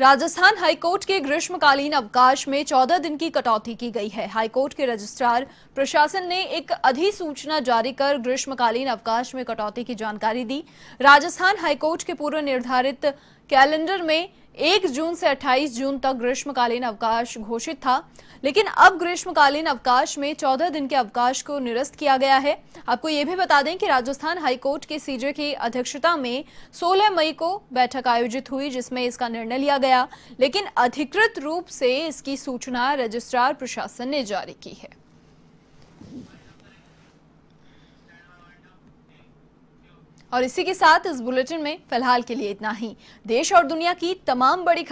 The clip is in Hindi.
राजस्थान हाईकोर्ट के ग्रीष्मकालीन अवकाश में 14 दिन की कटौती की गई है हाईकोर्ट के रजिस्ट्रार प्रशासन ने एक अधिसूचना जारी कर ग्रीष्मकालीन अवकाश में कटौती की जानकारी दी राजस्थान हाईकोर्ट के पूर्व निर्धारित कैलेंडर में एक जून से 28 जून तक ग्रीष्मकालीन अवकाश घोषित था लेकिन अब ग्रीष्मकालीन अवकाश में 14 दिन के अवकाश को निरस्त किया गया है आपको ये भी बता दें कि राजस्थान हाईकोर्ट के सीजे की अध्यक्षता में 16 मई को बैठक आयोजित हुई जिसमें इसका निर्णय लिया गया लेकिन अधिकृत रूप से इसकी सूचना रजिस्ट्रार प्रशासन ने जारी की है और इसी के साथ इस बुलेटिन में फिलहाल के लिए इतना ही देश और दुनिया की तमाम बड़ी